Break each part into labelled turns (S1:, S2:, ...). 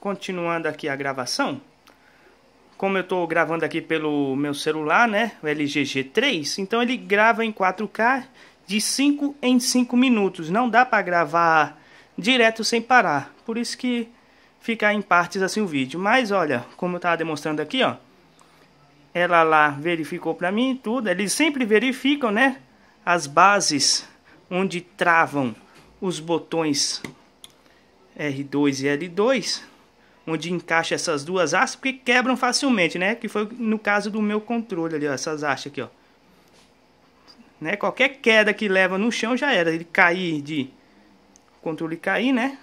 S1: continuando aqui a gravação. Como eu estou gravando aqui pelo meu celular, né, o LG G3, então ele grava em 4K de 5 em 5 minutos. Não dá para gravar direto sem parar. Por isso que fica em partes assim o vídeo. Mas olha, como eu estava demonstrando aqui, ó. Ela lá verificou para mim tudo. Eles sempre verificam, né, as bases onde travam os botões R2 e L2 onde encaixa essas duas hastes, porque quebram facilmente, né? Que foi no caso do meu controle ali, ó, essas hastes aqui, ó. Né? Qualquer queda que leva no chão já era, ele cair de controle cair, né?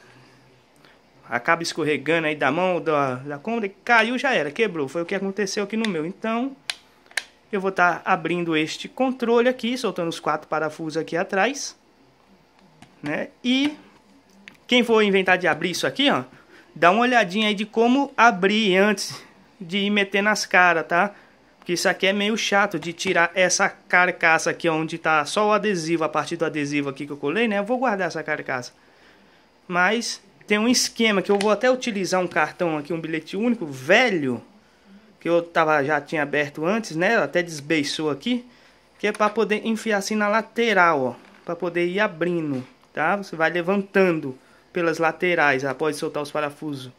S1: Acaba escorregando aí da mão da, da cômoda, caiu já era, quebrou. Foi o que aconteceu aqui no meu. Então, eu vou estar tá abrindo este controle aqui, soltando os quatro parafusos aqui atrás, né? E quem for inventar de abrir isso aqui, ó, dá uma olhadinha aí de como abrir antes de ir meter nas caras, tá? Porque isso aqui é meio chato de tirar essa carcaça aqui onde tá só o adesivo, a parte do adesivo aqui que eu colei, né? Eu vou guardar essa carcaça. Mas tem um esquema que eu vou até utilizar um cartão aqui, um bilhete único, velho, que eu tava, já tinha aberto antes, né? Até desbeiçou aqui, que é para poder enfiar assim na lateral, ó. Pra poder ir abrindo, tá? Você vai levantando pelas laterais após soltar os parafusos.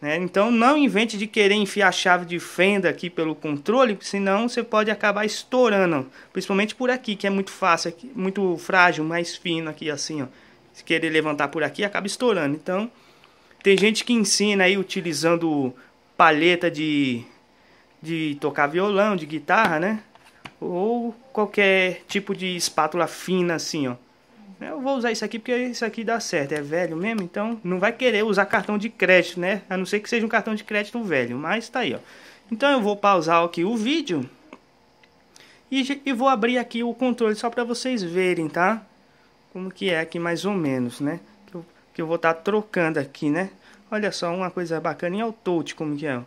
S1: Né? Então não invente de querer enfiar a chave de fenda aqui pelo controle, senão você pode acabar estourando, principalmente por aqui, que é muito fácil, muito frágil, mais fino aqui assim, ó. Se querer levantar por aqui, acaba estourando. Então, tem gente que ensina aí utilizando palheta de, de tocar violão, de guitarra, né? Ou qualquer tipo de espátula fina assim, ó. É, eu vou usar isso aqui porque isso aqui dá certo. É velho mesmo, então não vai querer usar cartão de crédito, né? A não ser que seja um cartão de crédito velho, mas tá aí, ó. Então eu vou pausar aqui o vídeo e, e vou abrir aqui o controle só para vocês verem, tá? Como que é aqui mais ou menos, né? Que eu, que eu vou estar tá trocando aqui, né? Olha só, uma coisa bacana é o touch, como que é,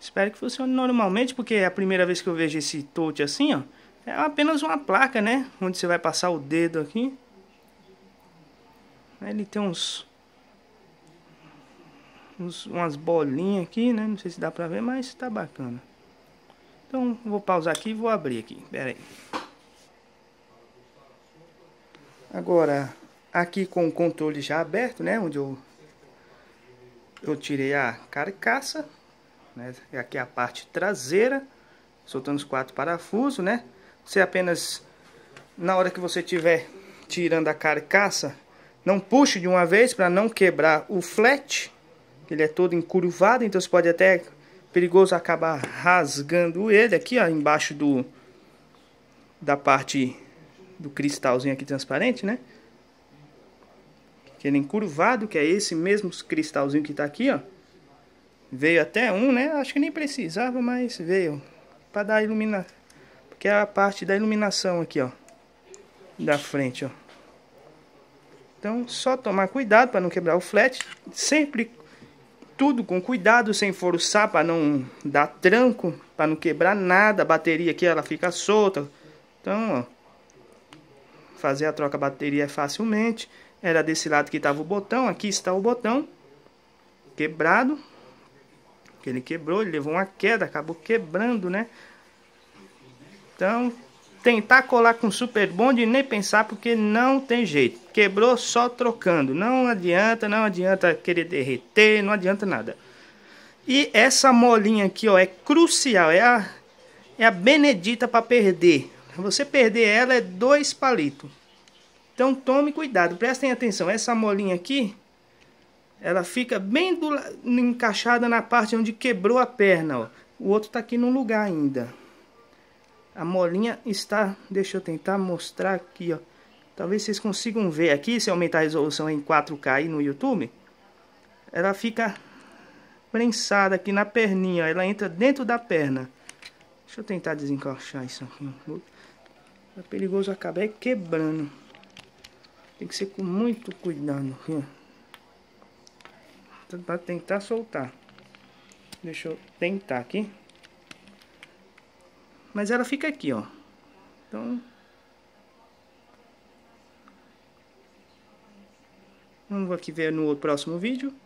S1: Espero que funcione normalmente, porque é a primeira vez que eu vejo esse touch assim, ó. É apenas uma placa, né? Onde você vai passar o dedo aqui. Ele tem uns, uns umas bolinhas aqui, né? Não sei se dá pra ver, mas tá bacana. Então, vou pausar aqui e vou abrir aqui. Pera aí. Agora, aqui com o controle já aberto, né? Onde eu, eu tirei a carcaça. Né? Aqui é a parte traseira. Soltando os quatro parafusos, né? Você apenas, na hora que você estiver tirando a carcaça, não puxe de uma vez para não quebrar o flat. Ele é todo encurvado, então você pode até perigoso acabar rasgando ele aqui, ó, embaixo do da parte do cristalzinho aqui transparente, né? Que ele encurvado, que é esse mesmo cristalzinho que tá aqui, ó. Veio até um, né? Acho que nem precisava, mas veio para dar iluminação que é a parte da iluminação aqui, ó, da frente, ó. Então, só tomar cuidado para não quebrar o flat, sempre tudo com cuidado, sem forçar para não dar tranco, para não quebrar nada, a bateria aqui ela fica solta. Então, ó, fazer a troca bateria facilmente. Era desse lado que estava o botão, aqui está o botão quebrado. Ele quebrou, ele levou uma queda, acabou quebrando, né? Então, tentar colar com super bonde nem pensar porque não tem jeito. Quebrou só trocando. Não adianta, não adianta querer derreter, não adianta nada. E essa molinha aqui, ó, é crucial, é a, é a benedita para perder. Você perder ela é dois palitos. Então tome cuidado, prestem atenção. Essa molinha aqui, ela fica bem do, encaixada na parte onde quebrou a perna, ó. O outro tá aqui no lugar ainda. A molinha está, deixa eu tentar mostrar aqui, ó. Talvez vocês consigam ver aqui, se aumentar a resolução em 4K aí no YouTube. Ela fica prensada aqui na perninha, ó. ela entra dentro da perna. Deixa eu tentar desencaixar isso aqui. É perigoso acabar é quebrando. Tem que ser com muito cuidado aqui, tentar soltar. Deixa eu tentar aqui. Mas ela fica aqui, ó. Então... Vamos aqui ver no próximo vídeo.